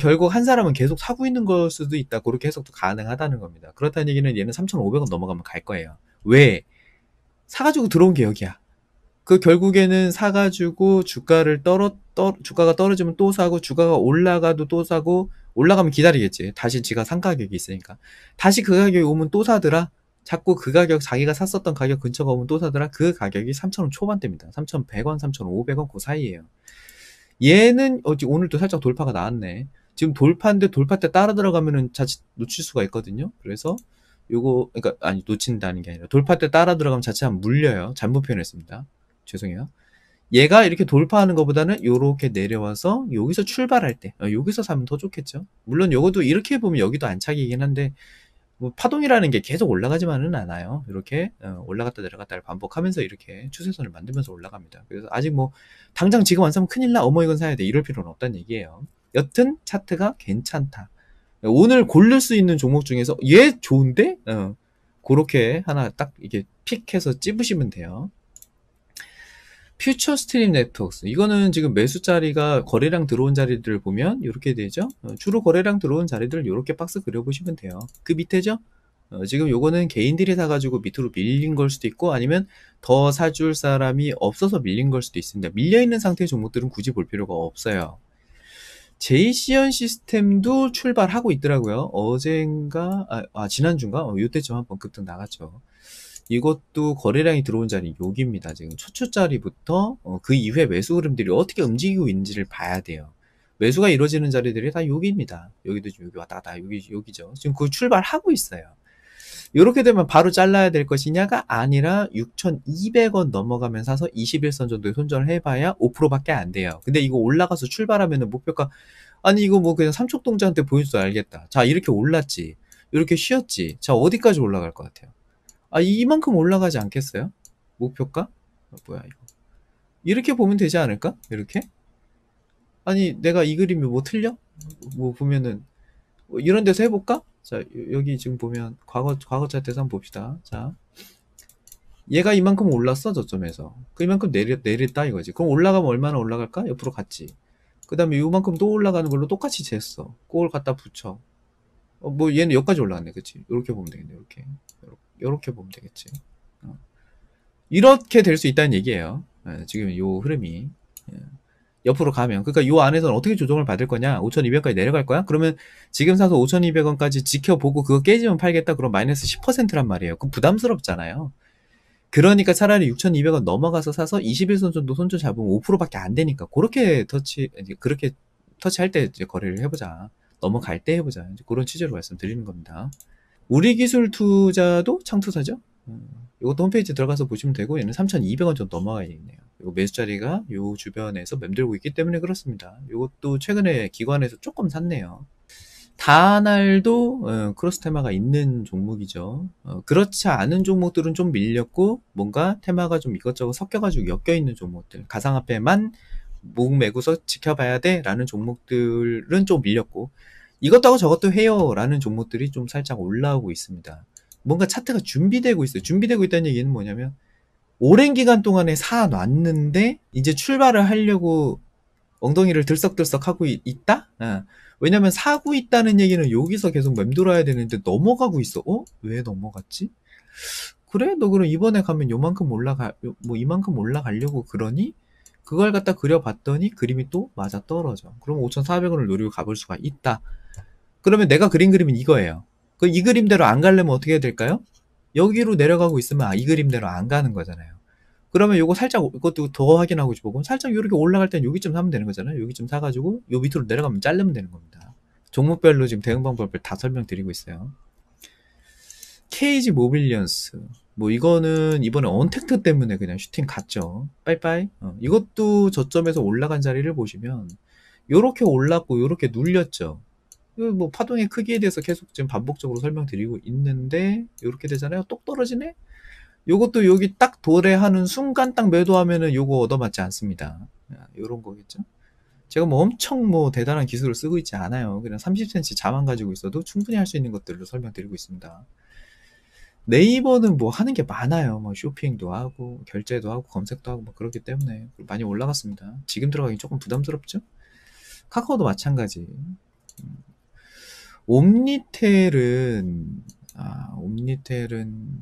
결국 한 사람은 계속 사고 있는 걸 수도 있다. 그렇게 해석도 가능하다는 겁니다. 그렇다는 얘기는 얘는 3,500원 넘어가면 갈 거예요. 왜? 사가지고 들어온 게 여기야. 그 결국에는 사가지고 주가를 떨어, 떨, 주가가 떨어지면 또 사고, 주가가 올라가도 또 사고, 올라가면 기다리겠지. 다시 지가 상 가격이 있으니까. 다시 그 가격이 오면 또 사더라? 자꾸 그 가격 자기가 샀었던 가격 근처 가면 또 사더라 그 가격이 3,000원 초반대입니다 3,100원 3,500원 그 사이에요 얘는 어찌 오늘도 살짝 돌파가 나왔네 지금 돌파인데 돌파 때 따라 들어가면은 자칫 놓칠 수가 있거든요 그래서 요거 그러니까 아니 놓친다는 게 아니라 돌파 때 따라 들어가면 자칫하면 물려요 잘못 표현했습니다 죄송해요 얘가 이렇게 돌파하는 것보다는 이렇게 내려와서 여기서 출발할 때 어, 여기서 사면 더 좋겠죠 물론 요것도 이렇게 보면 여기도 안착이긴 한데 뭐 파동이라는 게 계속 올라가지만은 않아요. 이렇게 어, 올라갔다 내려갔다를 반복하면서 이렇게 추세선을 만들면서 올라갑니다. 그래서 아직 뭐 당장 지금 안 사면 큰일 나. 어머 이건 사야 돼. 이럴 필요는 없다는 얘기예요. 여튼 차트가 괜찮다. 오늘 고를 수 있는 종목 중에서 얘 좋은데? 어, 그렇게 하나 딱 이게 픽해서 찝으시면 돼요. 퓨처 스트림 네트워크스 이거는 지금 매수 자리가 거래량 들어온 자리들을 보면 이렇게 되죠 어, 주로 거래량 들어온 자리들 을 이렇게 박스 그려보시면 돼요 그 밑에죠 어, 지금 요거는 개인들이 사가지고 밑으로 밀린 걸 수도 있고 아니면 더 사줄 사람이 없어서 밀린 걸 수도 있습니다 밀려있는 상태의 종목들은 굳이 볼 필요가 없어요 JCN 시스템도 출발하고 있더라고요 어젠가 아, 아 지난주인가 어, 요때쯤 한번 급등 나갔죠 이것도 거래량이 들어온 자리 여기입니다. 지금 첫초자리부터 어, 그 이후에 매수 흐름들이 어떻게 움직이고 있는지를 봐야 돼요. 매수가 이루어지는 자리들이 다 여기입니다. 여기도 지금 여기 왔다 갔다 여기 여기죠. 지금 그 출발하고 있어요. 이렇게 되면 바로 잘라야 될 것이냐가 아니라 6,200원 넘어가면 사서 21선 정도에 손절을 해봐야 5%밖에 안 돼요. 근데 이거 올라가서 출발하면 목표가 아니 이거 뭐 그냥 삼척동자한테 보여줘도 알겠다. 자 이렇게 올랐지. 이렇게 쉬었지. 자 어디까지 올라갈 것 같아요? 아 이만큼 올라가지 않겠어요? 목표가? 아, 뭐야 이거 이렇게 보면 되지 않을까? 이렇게? 아니 내가 이 그림이 뭐 틀려? 뭐 보면은 뭐 이런 데서 해볼까? 자 여기 지금 보면 과거 과거 차대에한 봅시다 자 얘가 이만큼 올랐어 저점에서 그 이만큼 내렸, 내렸다 이거지 그럼 올라가면 얼마나 올라갈까? 옆으로 갔지 그 다음에 이만큼 또 올라가는 걸로 똑같이 쟀어 그 갖다 붙여 어, 뭐 얘는 여기까지 올라왔네 그치 이렇게 보면 되겠네 이렇게 이렇게 이렇게 보면 되겠지. 어. 이렇게 될 수 있다는 얘기예요. 예, 지금 요 흐름이 예. 옆으로 가면 그러니까 요 안에서는 어떻게 조정을 받을 거냐? 5,200까지 내려갈 거야? 그러면 지금 사서 5,200원까지 지켜보고 그거 깨지면 팔겠다. 그럼 마이너스 10%란 말이에요. 그 부담스럽잖아요. 그러니까 차라리 6,200원 넘어가서 사서 21선 정도 손절 잡으면 5%밖에 안 되니까 그렇게 터치 그렇게 터치할 때 이제 거래를 해보자. 넘어갈 때 해보자. 이제 그런 취지로 말씀드리는 겁니다. 우리 기술 투자도 창투사죠. 음, 이것도 홈페이지 들어가서 보시면 되고 얘는 3,200원 정도 넘어가 있네요. 이거 매수 자리가 요 주변에서 맴돌고 있기 때문에 그렇습니다. 이것도 최근에 기관에서 조금 샀네요. 다날도 어, 크로스 테마가 있는 종목이죠. 어, 그렇지 않은 종목들은 좀 밀렸고 뭔가 테마가 좀 이것저것 섞여가지고 엮여 있는 종목들 가상화폐만 목 메고서 지켜봐야 돼라는 종목들은 좀 밀렸고 이것도 저것도 해요 라는 종목들이 좀 살짝 올라오고 있습니다 뭔가 차트가 준비되고 있어요 준비되고 있다는 얘기는 뭐냐면 오랜 기간 동안에 사놨는데 이제 출발을 하려고 엉덩이를 들썩들썩 하고 있, 다 아. 어. 왜냐면 사고 있다는 얘기는 여기서 계속 맴돌아야 되는데 넘어가고 있어 어? 왜 넘어갔지? 그래? 너 그럼 이번에 가면 요만큼 올라가 뭐 이만큼 올라가려고 그러니? 그걸 갖다 그려봤더니 그림이 또 맞아떨어져. 그럼 5,400원을 노리고 가볼 수가 있다. 그러면 내가 그린 그림은 이거예요. 그이 그림대로 안 가려면 어떻게 해야 될까요? 여기로 내려가고 있으면 아, 이 그림대로 안 가는 거잖아요. 그러면 요거 살짝 이것도 더 확인하고 싶고 살짝 요렇게 올라갈 땐 여기쯤 사면 되는 거잖아요. 여기쯤 사가지고 요 밑으로 내려가면 잘르면 되는 겁니다. 종목별로 지금 대응 방법을 다 설명드리고 있어요. 케이지 모빌리언스 뭐 이거는 이번에 언택트 때문에 그냥 슈팅 갔죠. 빠이빠이. 어, 이것도 저점에서 올라간 자리를 보시면 요렇게 올랐고 요렇게 눌렸죠. 그 뭐 파동의 크기에 대해서 계속 지금 반복적으로 설명드리고 있는데 요렇게 되잖아요. 똑 떨어지네. 요것도 여기 딱 도래하는 순간 딱 매도하면은 요거 얻어맞지 않습니다. 아, 요런 거겠죠. 제가 뭐 엄청 뭐 대단한 기술을 쓰고 있지 않아요. 그냥 30cm 자만 가지고 있어도 충분히 할 수 있는 것들로 설명드리고 있습니다. 네이버는 뭐 하는 게 많아요. 뭐 쇼핑도 하고 결제도 하고 검색도 하고 뭐 그렇기 때문에 많이 올라갔습니다. 지금 들어가기 조금 부담스럽죠? 카카오도 마찬가지. 음. 옴니텔은 아, 옴니텔은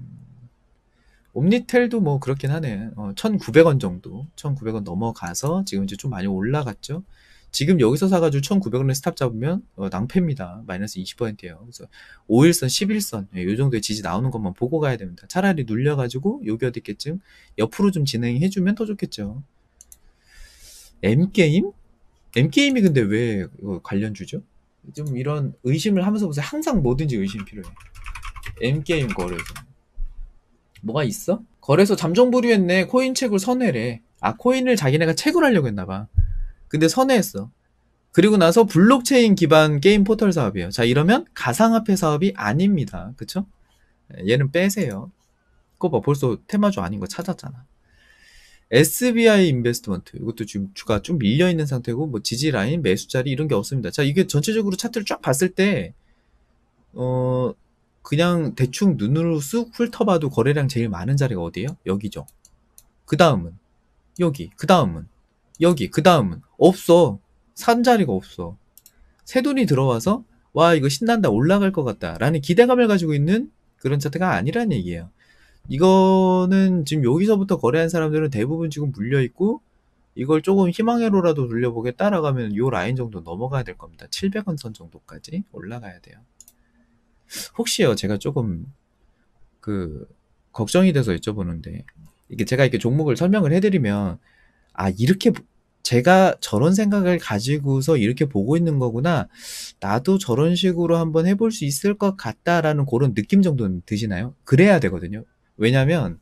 옴니텔도 뭐 그렇긴 하네. 어, 1,900원 정도. 1,900원 넘어가서 지금 이제 좀 많이 올라갔죠. 지금 여기서 사가지고 1900원에 스탑 잡으면 어, 낭패입니다. 마이너스 20%예요. 그래서 5일선, 11선 예, 요 정도의 지지 나오는 것만 보고 가야 됩니다. 차라리 눌려가지고 여기 어디겠쯤 있 옆으로 좀 진행해주면 더 좋겠죠. M게임? M게임이 근데 왜 이거 관련주죠? 좀 이런 의심을 하면서 보세요. 항상 뭐든지 의심 필요해. M게임 거래소. 뭐가 있어? 거래소 잠정 보류했네. 코인 채굴 선회래. 아, 코인을 자기네가 채굴하려고 했나봐. 근데 선회했어. 그리고 나서 블록체인 기반 게임 포털 사업이에요. 자, 이러면 가상화폐 사업이 아닙니다. 그쵸? 예, 얘는 빼세요. 그거 봐, 벌써 테마주 아닌 거 찾았잖아. SBI 인베스트먼트. 이것도 지금 주가 좀 밀려있는 상태고, 뭐 지지라인, 매수자리 이런 게 없습니다. 자, 이게 전체적으로 차트를 쫙 봤을 때, 어, 그냥 대충 눈으로 쑥 훑어봐도 거래량 제일 많은 자리가 어디예요? 여기죠. 그 다음은, 여기. 그 다음은, 여기 그 다음은 없어 산 자리가 없어 새 돈이 들어와서 와 이거 신난다 올라갈 것 같다 라는 기대감을 가지고 있는 그런 차트가 아니란 얘기예요 이거는 지금 여기서부터 거래한 사람들은 대부분 지금 물려있고 이걸 조금 희망회로라도 돌려보게 따라가면 요 라인 정도 넘어가야 될 겁니다 700원 선 정도까지 올라가야 돼요 혹시요 제가 조금 그 걱정이 돼서 여쭤보는데 이게 제가 이렇게 종목을 설명을 해드리면 아, 이렇게 제가 저런 생각을 가지고서 이렇게 보고 있는 거구나. 나도 저런 식으로 한번 해볼 수 있을 것 같다라는 그런 느낌 정도는 드시나요? 그래야 되거든요. 왜냐면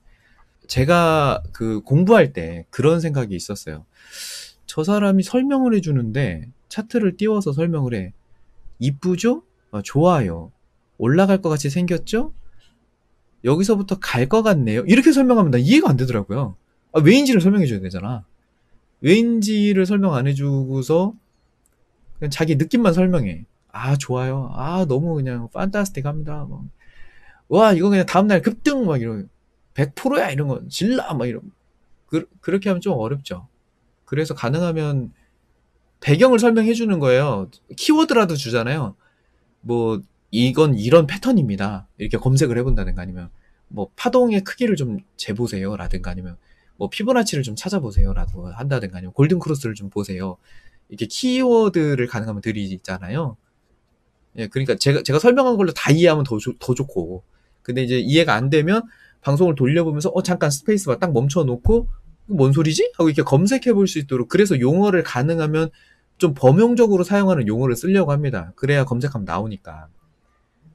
제가 그 공부할 때 그런 생각이 있었어요. 저 사람이 설명을 해주는데 차트를 띄워서 설명을 해. 이쁘죠? 아, 좋아요. 올라갈 것 같이 생겼죠? 여기서부터 갈 것 같네요. 이렇게 설명하면 나 이해가 안 되더라고요. 아, 왜인지를 설명해줘야 되잖아. 왜인지를 설명 안 해주고서 그냥 자기 느낌만 설명해. 아 좋아요. 아 너무 그냥 판타스틱합니다. 막. 뭐. 와 이거 그냥 다음날 급등 막 이런 100%야 이런 건 질라 막 이런 그, 그렇게 하면 좀 어렵죠. 그래서 가능하면 배경을 설명해 주는 거예요. 키워드라도 주잖아요. 뭐 이건 이런 패턴입니다. 이렇게 검색을 해본다든가 아니면 뭐 파동의 크기를 좀 재보세요라든가 아니면 뭐 피보나치를 좀 찾아보세요라고 한다든가 아니면 골든 크로스를 좀 보세요. 이렇게 키워드를 가능하면 드리잖아요. 예, 그러니까 제가 제가 설명한 걸로 다 이해하면 더, 조, 더 좋고. 근데 이제 이해가 안 되면 방송을 돌려보면서 어 잠깐 스페이스바 딱 멈춰놓고 뭔 소리지? 하고 이렇게 검색해 볼 수 있도록 그래서 용어를 가능하면 좀 범용적으로 사용하는 용어를 쓰려고 합니다. 그래야 검색하면 나오니까.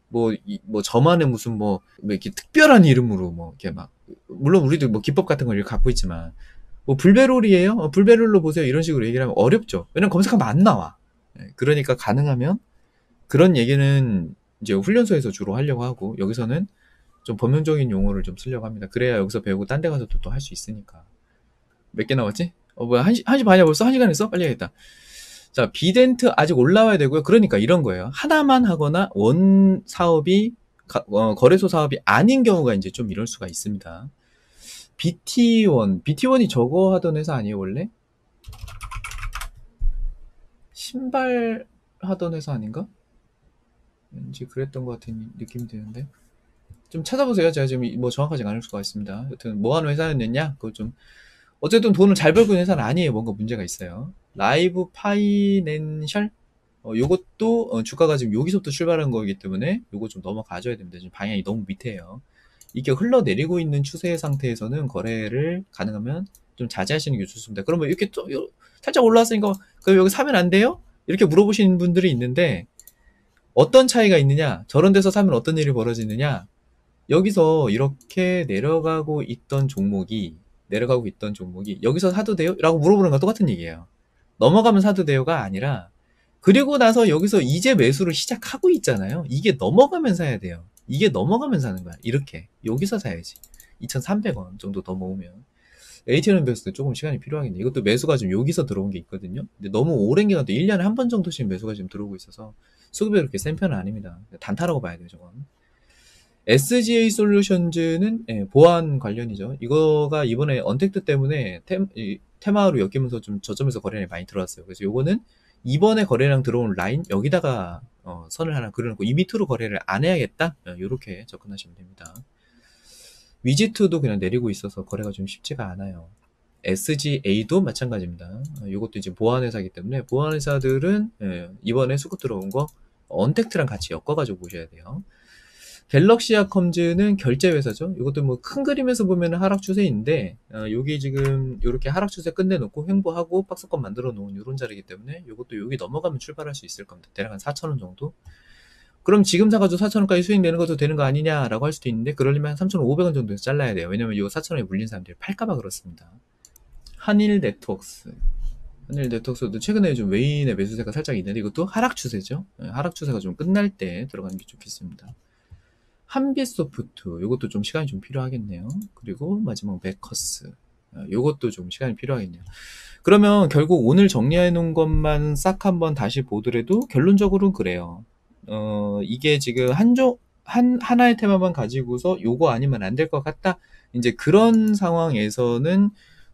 뭐, 이, 뭐, 저만의 무슨 뭐, 뭐, 이렇게 특별한 이름으로 뭐, 이렇게 막, 물론 우리도 뭐 기법 같은 걸 갖고 있지만, 뭐, 불베롤이에요? 어, 불베롤로 보세요. 이런 식으로 얘기를 하면 어렵죠. 왜냐면 검색하면 안 나와. 예, 그러니까 가능하면 그런 얘기는 이제 훈련소에서 주로 하려고 하고, 여기서는 좀 범용적인 용어를 좀 쓰려고 합니다. 그래야 여기서 배우고 딴 데 가서 도또 할 수 있으니까. 몇 개 나왔지? 어, 뭐야, 한 시, 한시 반이야 벌써? 한 시간 했어? 빨리 해야겠다. 자, 비덴트 아직 올라와야 되고요. 그러니까 이런 거예요. 하나만 하거나 원 사업이 어, 거래소 사업이 아닌 경우가 이제 좀 이럴 수가 있습니다. BT1, BT1이 저거 하던 회사 아니에요, 원래? 신발 하던 회사 아닌가? 왠지 그랬던 것 같은 느낌이 드는데. 좀 찾아보세요. 제가 지금 뭐 정확하지 않을 수가 있습니다. 여튼 뭐 하는 회사였느냐? 그거 좀 어쨌든 돈을 잘 벌고 있는 회사는 아니에요. 뭔가 문제가 있어요. 라이브 파이낸셜 어, 요것도 어, 주가가 지금 여기서부터 출발한 거기 때문에 요거 좀 넘어가줘야 됩니다. 지금 방향이 너무 밑에요. 이게 흘러내리고 있는 추세 상태에서는 거래를 가능하면 좀 자제하시는 게 좋습니다. 그러면 이렇게 좀 요, 살짝 올라왔으니까 그럼 여기 사면 안 돼요? 이렇게 물어보시는 분들이 있는데 어떤 차이가 있느냐? 저런 데서 사면 어떤 일이 벌어지느냐? 여기서 이렇게 내려가고 있던 종목이 내려가고 있던 종목이 여기서 사도 돼요? 라고 물어보는 건 똑같은 얘기예요. 넘어가면 사도 돼요가 아니라 그리고 나서 여기서 이제 매수를 시작하고 있잖아요. 이게 넘어가면 사야 돼요. 이게 넘어가면 사는 거야. 이렇게. 여기서 사야지. 2,300원 정도 더 모으면. ATM 배웠을 때 조금 시간이 필요하겠네. 이것도 매수가 지금 여기서 들어온 게 있거든요. 근데 너무 오랜 기간 도 1년에 한 번 정도씩 매수가 지금 들어오고 있어서 수급이 그렇게 센 편은 아닙니다. 단타라고 봐야 돼요, 저건. SGA 솔루션즈는 예, 보안 관련이죠. 이거가 이번에 언택트 때문에 템, 이, 테마로 엮이면서 좀 저점에서 거래량이 많이 들어왔어요. 그래서 요거는 이번에 거래량 들어온 라인 여기다가 어, 선을 하나 그려놓고 이 밑으로 거래를 안 해야겠다. 이렇게 어, 접근하시면 됩니다. 위지트도 그냥 내리고 있어서 거래가 좀 쉽지가 않아요. SGA도 마찬가지입니다. 이것도 어, 이제 보안회사이기 때문에 보안회사들은 예, 이번에 수급 들어온 거 언택트랑 같이 엮어가지고 보셔야 돼요. 갤럭시아 컴즈는 결제 회사죠. 이것도 뭐 큰 그림에서 보면 하락 추세인데 어, 여기 지금 이렇게 하락 추세 끝내놓고 횡보하고 박스권 만들어 놓은 이런 자리이기 때문에 이것도 여기 넘어가면 출발할 수 있을 겁니다. 대략 한 4천원 정도. 그럼 지금 사가지고 4천원까지 수익 내는 것도 되는 거 아니냐라고 할 수도 있는데 그러려면 한 3,500원 정도에서 잘라야 돼요. 왜냐면 이 4천원에 물린 사람들이 팔까봐 그렇습니다. 한일 네트웍스 한일 네트웍스도 최근에 좀 외인의 매수세가 살짝 있는데 이것도 하락 추세죠. 예, 하락 추세가 좀 끝날 때 들어가는 게 좋겠습니다. 한빛소프트 이것도 좀 시간이 좀 필요하겠네요. 그리고 마지막 메커스 이것도 아, 좀 시간이 필요하겠네요. 그러면 결국 오늘 정리해 놓은 것만 싹 한번 다시 보더라도 결론적으로는 그래요. 어, 이게 지금 한종 한 하나의 테마만 가지고서 요거 아니면 안 될 것 같다. 이제 그런 상황에서는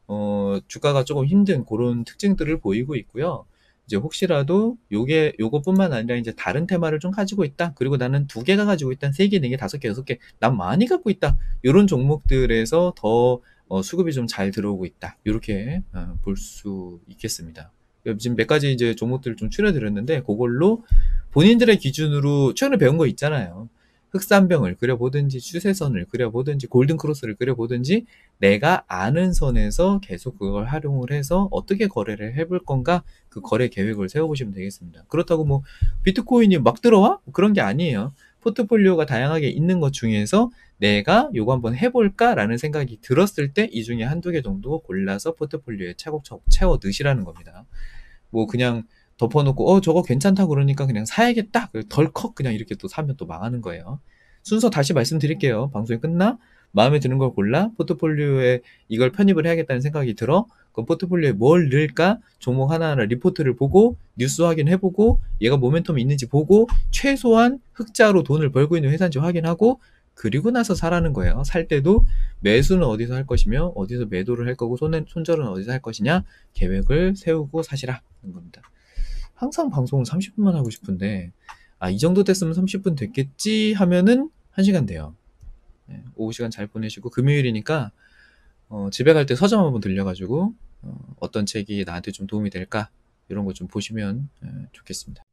어, 주가가 조금 힘든 그런 특징들을 보이고 있고요. 이제 혹시라도 요게 요거뿐만 아니라 이제 다른 테마를 좀 가지고 있다. 그리고 나는 두 개가 가지고 있다. 세 개, 네 개, 다섯 개, 여섯 개. 난 많이 갖고 있다. 요런 종목들에서 더 어, 수급이 좀 잘 들어오고 있다. 이렇게 어, 볼 수 있겠습니다. 지금 몇 가지 이제 종목들을 좀 추려드렸는데 그걸로 본인들의 기준으로 최근에 배운 거 있잖아요. 흑산병을 그려보든지 추세선을 그려보든지 골든크로스를 그려보든지 내가 아는 선에서 계속 그걸 활용을 해서 어떻게 거래를 해볼 건가 그 거래 계획을 세워보시면 되겠습니다. 그렇다고 뭐 비트코인이 막 들어와? 그런 게 아니에요. 포트폴리오가 다양하게 있는 것 중에서 내가 요거 한번 해볼까라는 생각이 들었을 때 이 중에 한두 개 정도 골라서 포트폴리오에 차곡차곡 채워 넣으시라는 겁니다. 뭐 그냥 덮어놓고 어 저거 괜찮다 그러니까 그냥 사야겠다 덜컥 그냥 이렇게 또 사면 또 망하는 거예요 순서 다시 말씀드릴게요 방송이 끝나 마음에 드는 걸 골라 포트폴리오에 이걸 편입을 해야겠다는 생각이 들어 그 포트폴리오에 뭘 넣을까 종목 하나하나 리포트를 보고 뉴스 확인해보고 얘가 모멘텀이 있는지 보고 최소한 흑자로 돈을 벌고 있는 회사인지 확인하고 그리고 나서 사라는 거예요 살 때도 매수는 어디서 할 것이며 어디서 매도를 할 거고 손, 절은 어디서 할 것이냐 계획을 세우고 사시라 는 겁니다 항상 방송은 30분만 하고 싶은데 아이 정도 됐으면 30분 됐겠지 하면은 1시간 돼요. 네, 오후 시간 잘 보내시고 금요일이니까 어, 집에 갈 때 서점 한번 들려가지고 어, 떤 책이 나한테 좀 도움이 될까 이런 거 좀 보시면 예, 좋겠습니다.